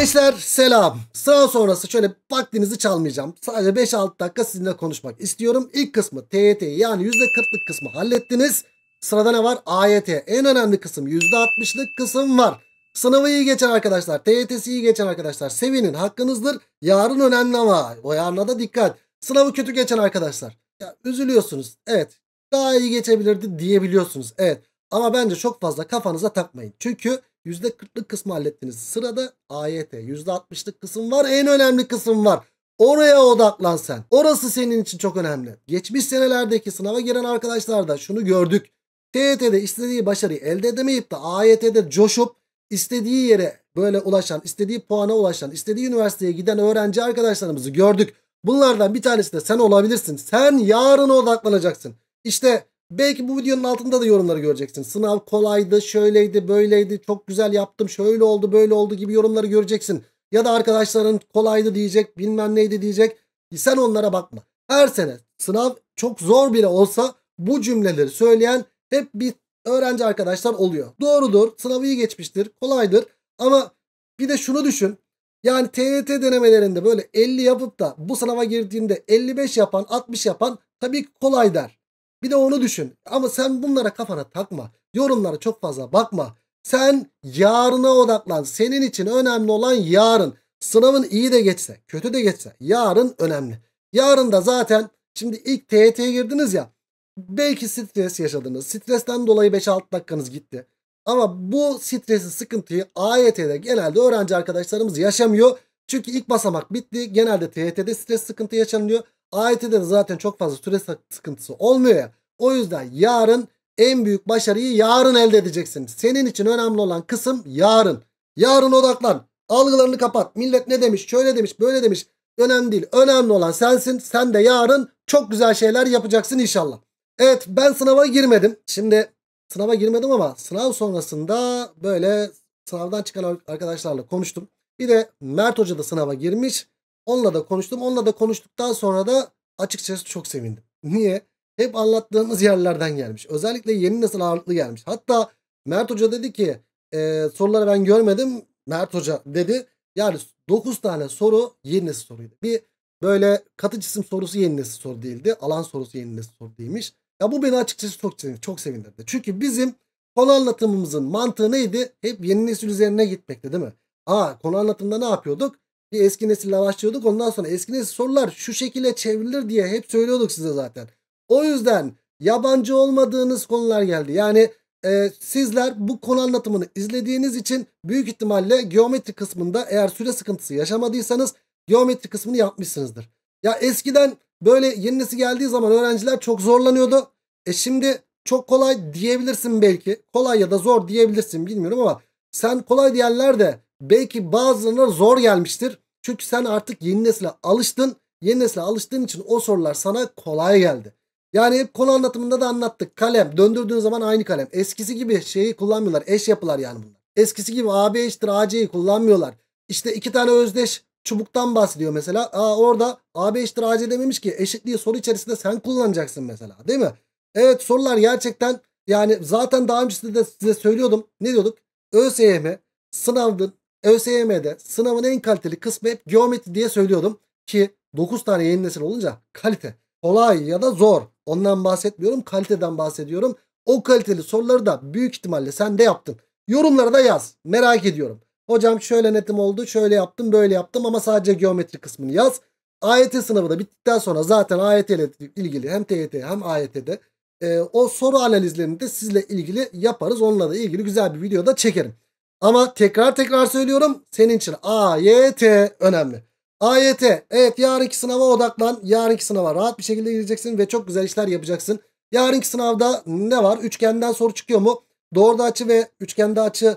Gençler selam. Sıra sonrası şöyle vaktinizi çalmayacağım. Sadece 5-6 dakika sizinle konuşmak istiyorum. İlk kısmı TYT yani %40'lık kısmı hallettiniz. Sırada ne var? AYT. En önemli kısım %60'lık kısım var. Sınavı iyi geçen arkadaşlar. TYT'si iyi geçen arkadaşlar. Sevinin hakkınızdır. Yarın önemli ama. O yarına da dikkat. Sınavı kötü geçen arkadaşlar. Ya üzülüyorsunuz. Evet. Daha iyi geçebilirdi diyebiliyorsunuz. Evet. Ama bence çok fazla kafanıza takmayın. Çünkü %40'lık kısmı hallettiniz. Sırada AYT. %60'lık kısım var. En önemli kısım var. Oraya odaklan sen. Orası senin için çok önemli. Geçmiş senelerdeki sınava giren arkadaşlar da şunu gördük. TYT'de istediği başarıyı elde edemeyip de AYT'de coşup istediği yere böyle ulaşan, istediği puana ulaşan, istediği üniversiteye giden öğrenci arkadaşlarımızı gördük. Bunlardan bir tanesi de sen olabilirsin. Sen yarına odaklanacaksın. İşte Belki bu videonun altında da yorumları göreceksin. Sınav kolaydı, şöyleydi, böyleydi, çok güzel yaptım, şöyle oldu, böyle oldu gibi yorumları göreceksin. Ya da arkadaşların kolaydı diyecek, bilmem neydi diyecek. Sen onlara bakma. Her sene sınav çok zor bile olsa bu cümleleri söyleyen hep bir öğrenci arkadaşlar oluyor. Doğrudur, sınavı iyi geçmiştir, kolaydır. Ama bir de şunu düşün. Yani TYT denemelerinde böyle 50 yapıp da bu sınava girdiğinde 55 yapan, 60 yapan tabii kolay der. Bir de onu düşün. Ama sen bunlara kafana takma. Yorumlara çok fazla bakma. Sen yarına odaklan. Senin için önemli olan yarın. Sınavın iyi de geçse, kötü de geçse yarın önemli. Yarın da zaten şimdi ilk TYT'ye girdiniz ya. Belki stres yaşadınız. Stresten dolayı 5-6 dakikanız gitti. Ama bu stresi, sıkıntıyı AYT'de genelde öğrenci arkadaşlarımız yaşamıyor. Çünkü ilk basamak bitti. Genelde TET'de stres sıkıntı yaşanıyor. AYT'de de zaten çok fazla süre sıkıntısı olmuyor ya. O yüzden yarın en büyük başarıyı yarın elde edeceksin. Senin için önemli olan kısım yarın. Yarın odaklan. Algılarını kapat. Millet ne demiş, şöyle demiş, böyle demiş. Önemli değil. Önemli olan sensin. Sen de yarın çok güzel şeyler yapacaksın inşallah. Evet ben sınava girmedim. Şimdi sınava girmedim ama sınav sonrasında böyle sınavdan çıkan arkadaşlarla konuştum. Bir de Mert Hoca da sınava girmiş. Onunla da konuştum. Onunla da konuştuktan sonra da açıkçası çok sevindim. Niye? Hep anlattığımız yerlerden gelmiş. Özellikle yeni nesil ağırlıklı gelmiş. Hatta Mert Hoca dedi ki e, soruları ben görmedim. Mert Hoca dedi. Yani 9 tane soru yeni nesil soruydu. Bir böyle katı cisim sorusu yeni nesil soru değildi. Alan sorusu yeni nesil soru değilmiş. Ya bu beni açıkçası çok, çok sevindirdi. Çünkü bizim konu anlatımımızın mantığı neydi? Hep yeni nesil üzerine gitmekti değil mi? Aa konu anlatımda ne yapıyorduk? bir eski nesille başlıyorduk. Ondan sonra eski nesil sorular şu şekilde çevrilir diye hep söylüyorduk size zaten. O yüzden yabancı olmadığınız konular geldi. Yani e, sizler bu konu anlatımını izlediğiniz için büyük ihtimalle geometri kısmında eğer süre sıkıntısı yaşamadıysanız geometri kısmını yapmışsınızdır. Ya eskiden böyle yeni nesil geldiği zaman öğrenciler çok zorlanıyordu. E şimdi çok kolay diyebilirsin belki. Kolay ya da zor diyebilirsin bilmiyorum ama sen kolay diyenler de belki bazılarına zor gelmiştir. Çünkü sen artık yeni nesle alıştın. Yeni nesle alıştığın için o sorular sana kolay geldi. Yani hep konu anlatımında da anlattık. Kalem döndürdüğün zaman aynı kalem. Eskisi gibi şeyi kullanmıyorlar. Eş yapılar yani bunlar. Eskisi gibi AB eşittir AC'yi kullanmıyorlar. İşte iki tane özdeş çubuktan bahsediyor mesela. Aa, orada AB eşittir AC dememiş ki eşitliği soru içerisinde sen kullanacaksın mesela değil mi? Evet sorular gerçekten yani zaten daha öncesinde de size söylüyordum. Ne diyorduk? ÖSYM sınavın ÖSYM'de sınavın en kaliteli kısmı hep geometri diye söylüyordum. Ki 9 tane yeni nesil olunca kalite. Kolay ya da zor. Ondan bahsetmiyorum. Kaliteden bahsediyorum. O kaliteli soruları da büyük ihtimalle sen de yaptın. Yorumlara da yaz. Merak ediyorum. Hocam şöyle netim oldu. Şöyle yaptım. Böyle yaptım. Ama sadece geometri kısmını yaz. AYT sınavı da bittikten sonra zaten AYT ile ilgili hem TYT hem AYT'de e, o soru analizlerini de sizle ilgili yaparız. Onunla da ilgili güzel bir video da çekerim. Ama tekrar tekrar söylüyorum senin için AYT önemli. AYT evet yarınki sınava odaklan. Yarınki sınava rahat bir şekilde gireceksin ve çok güzel işler yapacaksın. Yarınki sınavda ne var? Üçgenden soru çıkıyor mu? Doğru açı ve üçgende açı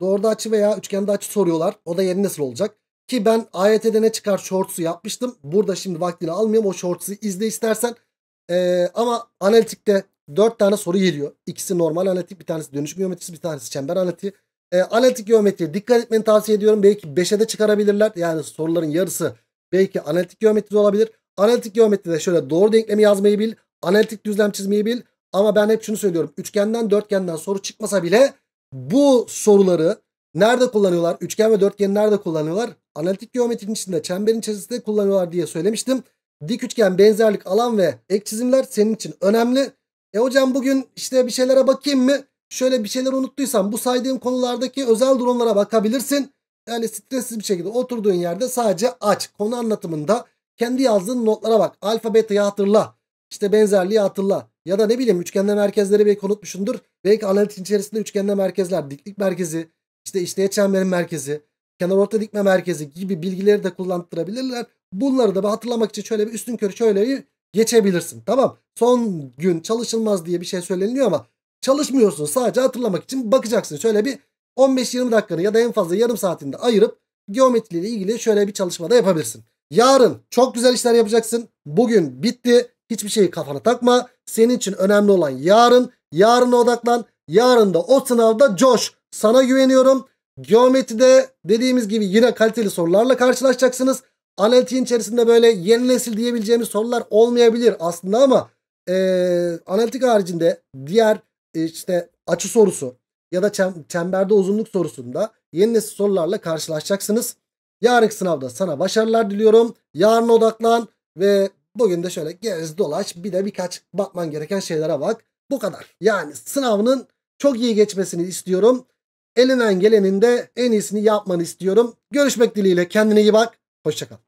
doğru açı veya üçgende açı soruyorlar. O da yeni nasıl olacak. Ki ben AYT'de ne çıkar shorts'u yapmıştım. Burada şimdi vaktini almayayım. O shorts'u izle istersen. Ee, ama analitikte 4 tane soru geliyor. İkisi normal analitik, bir tanesi dönüşüm geometrisi, bir tanesi çember analitiği. E, analitik geometri dikkat etmeni tavsiye ediyorum. Belki 5'e de çıkarabilirler. Yani soruların yarısı belki analitik geometri de olabilir. Analitik geometride şöyle doğru denklemi yazmayı bil. Analitik düzlem çizmeyi bil. Ama ben hep şunu söylüyorum. Üçgenden dörtgenden soru çıkmasa bile bu soruları nerede kullanıyorlar? Üçgen ve dörtgeni nerede kullanıyorlar? Analitik geometrinin içinde çemberin içerisinde kullanıyorlar diye söylemiştim. Dik üçgen, benzerlik, alan ve ek çizimler senin için önemli. E hocam bugün işte bir şeylere bakayım mı? Şöyle bir şeyler unuttuysan bu saydığım konulardaki özel durumlara bakabilirsin. Yani stressiz bir şekilde oturduğun yerde sadece aç. Konu anlatımında kendi yazdığın notlara bak. Alfa beta'yı hatırla. İşte benzerliği hatırla. Ya da ne bileyim üçgenle merkezleri belki unutmuşsundur. Belki analitik içerisinde üçgenle merkezler, diklik merkezi, işte işleye çemberin merkezi, kenar orta dikme merkezi gibi bilgileri de kullandırabilirler. Bunları da hatırlamak için şöyle bir üstün körü şöyle bir geçebilirsin. Tamam son gün çalışılmaz diye bir şey söyleniyor ama Çalışmıyorsun sadece hatırlamak için bakacaksın. Şöyle bir 15-20 dakikanı ya da en fazla yarım saatinde ayırıp geometriyle ilgili şöyle bir çalışma da yapabilirsin. Yarın çok güzel işler yapacaksın. Bugün bitti. Hiçbir şeyi kafana takma. Senin için önemli olan yarın. Yarına odaklan. Yarın da o sınavda coş. Sana güveniyorum. Geometride dediğimiz gibi yine kaliteli sorularla karşılaşacaksınız. Analitiğin içerisinde böyle yeni nesil diyebileceğimiz sorular olmayabilir aslında ama e, analitik haricinde diğer e, işte açı sorusu ya da çem, çemberde uzunluk sorusunda yeni nesil sorularla karşılaşacaksınız. Yarınki sınavda sana başarılar diliyorum. Yarın odaklan ve bugün de şöyle gez dolaş bir de birkaç bakman gereken şeylere bak. Bu kadar. Yani sınavının çok iyi geçmesini istiyorum. Elinden gelenin de en iyisini yapmanı istiyorum. Görüşmek dileğiyle kendine iyi bak. Hoşçakal.